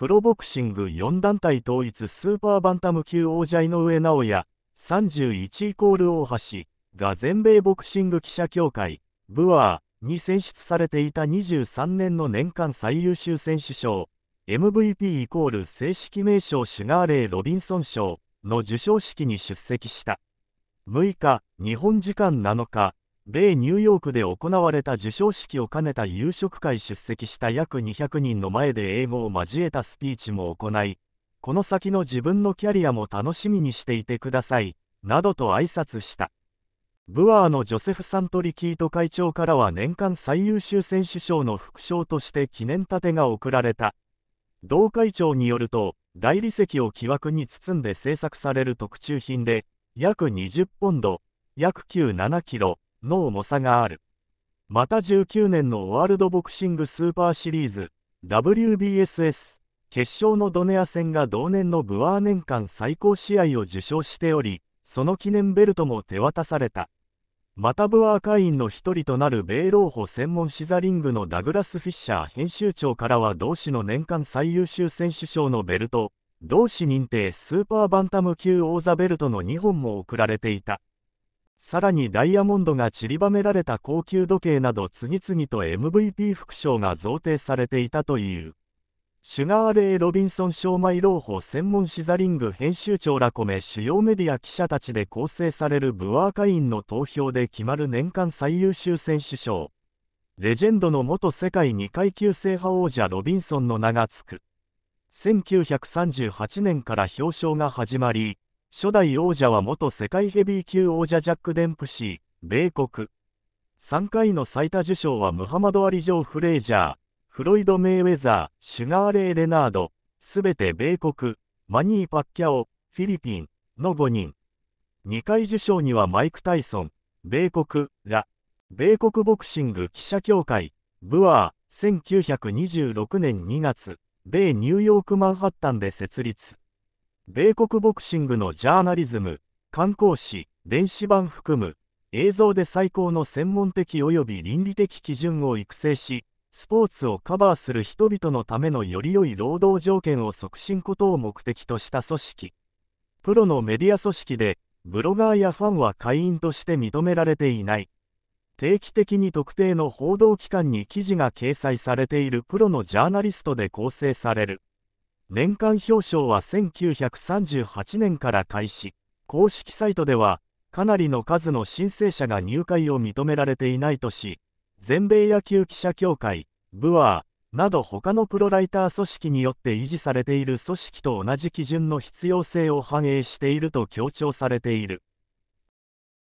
プロボクシング4団体統一スーパーバンタム級王者井上尚弥31イコール大橋が全米ボクシング記者協会ブアーに選出されていた23年の年間最優秀選手賞 MVP イコール正式名称シュガーレイ・ロビンソン賞の授賞式に出席した6日日本時間7日米ニューヨークで行われた授賞式を兼ねた夕食会出席した約200人の前で英語を交えたスピーチも行い、この先の自分のキャリアも楽しみにしていてください、などと挨拶した。ブアーのジョセフ・サントリキート会長からは年間最優秀選手賞の副賞として記念盾が贈られた。同会長によると、大理石を木枠に包んで制作される特注品で、約20ポンド、約97キロ、の重さがある。また19年のワールドボクシングスーパーシリーズ WBSS 決勝のドネア戦が同年のブワー年間最高試合を受賞しており、その記念ベルトも手渡された。またブワー会員の一人となる米老保専門シザリングのダグラス・フィッシャー編集長からは同氏の年間最優秀選手賞のベルト、同氏認定スーパーバンタム級王座ベルトの2本も贈られていた。さらにダイヤモンドが散りばめられた高級時計など次々と MVP 副賞が贈呈されていたという。シュガーレイ・ロビンソン賞米老報専門シザリング編集長ら込め主要メディア記者たちで構成されるブワーカインの投票で決まる年間最優秀選手賞。レジェンドの元世界2階級制覇王者ロビンソンの名が付く。1938年から表彰が始まり、初代王者は元世界ヘビー級王者ジャック・デンプシー、米国。3回の最多受賞はムハマド・アリ・ジョー・フレイジャー、フロイド・メイウェザー、シュガー・レイ・レナード、すべて米国、マニー・パッキャオ、フィリピンの5人。2回受賞にはマイク・タイソン、米国、ら、米国ボクシング記者協会、ブアー、1926年2月、米ニューヨーク・マンハッタンで設立。米国ボクシングのジャーナリズム、観光誌、電子版含む、映像で最高の専門的及び倫理的基準を育成し、スポーツをカバーする人々のためのより良い労働条件を促進ことを目的とした組織。プロのメディア組織で、ブロガーやファンは会員として認められていない。定期的に特定の報道機関に記事が掲載されているプロのジャーナリストで構成される。年間表彰は1938年から開始公式サイトではかなりの数の申請者が入会を認められていないとし全米野球記者協会ブワーなど他のプロライター組織によって維持されている組織と同じ基準の必要性を反映していると強調されている